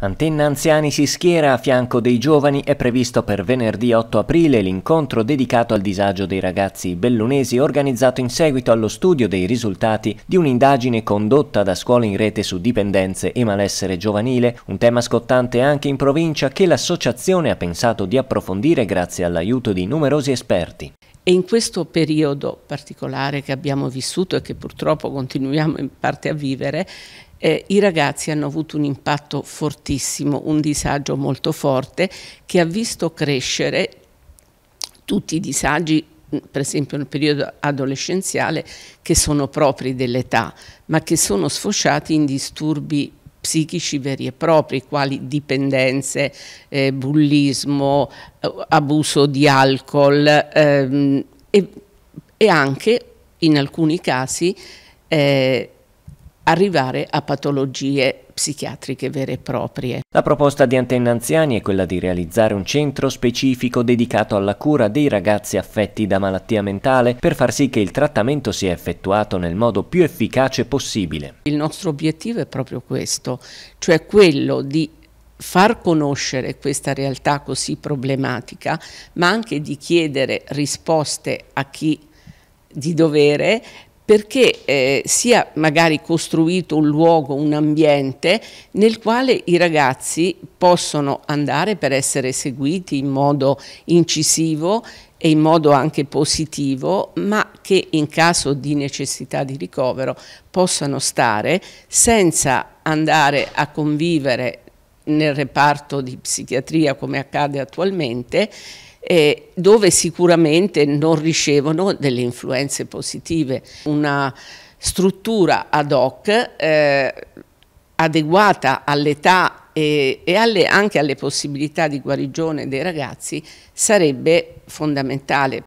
Antenna Anziani si schiera a fianco dei giovani, è previsto per venerdì 8 aprile l'incontro dedicato al disagio dei ragazzi bellunesi organizzato in seguito allo studio dei risultati di un'indagine condotta da Scuola in Rete su dipendenze e malessere giovanile, un tema scottante anche in provincia che l'associazione ha pensato di approfondire grazie all'aiuto di numerosi esperti. E in questo periodo particolare che abbiamo vissuto e che purtroppo continuiamo in parte a vivere, eh, i ragazzi hanno avuto un impatto fortissimo, un disagio molto forte che ha visto crescere tutti i disagi mm, per esempio nel periodo adolescenziale, che sono propri dell'età, ma che sono sfociati in disturbi psichici veri e propri, quali dipendenze, eh, bullismo, eh, abuso di alcol ehm, e, e, anche in alcuni casi eh, arrivare a patologie psichiatriche vere e proprie. La proposta di Antenna Anziani è quella di realizzare un centro specifico dedicato alla cura dei ragazzi affetti da malattia mentale per far sì che il trattamento sia effettuato nel modo più efficace possibile. Il nostro obiettivo è proprio questo, cioè quello di far conoscere questa realtà così problematica, ma anche di chiedere risposte a chi di dovere perché eh, sia magari costruito un luogo, un ambiente nel quale i ragazzi possono andare per essere seguiti in modo incisivo e in modo anche positivo, ma che in caso di necessità di ricovero possano stare senza andare a convivere nel reparto di psichiatria come accade attualmente eh, dove sicuramente non ricevono delle influenze positive. Una struttura ad hoc eh, adeguata all'età e, e alle, anche alle possibilità di guarigione dei ragazzi sarebbe fondamentale.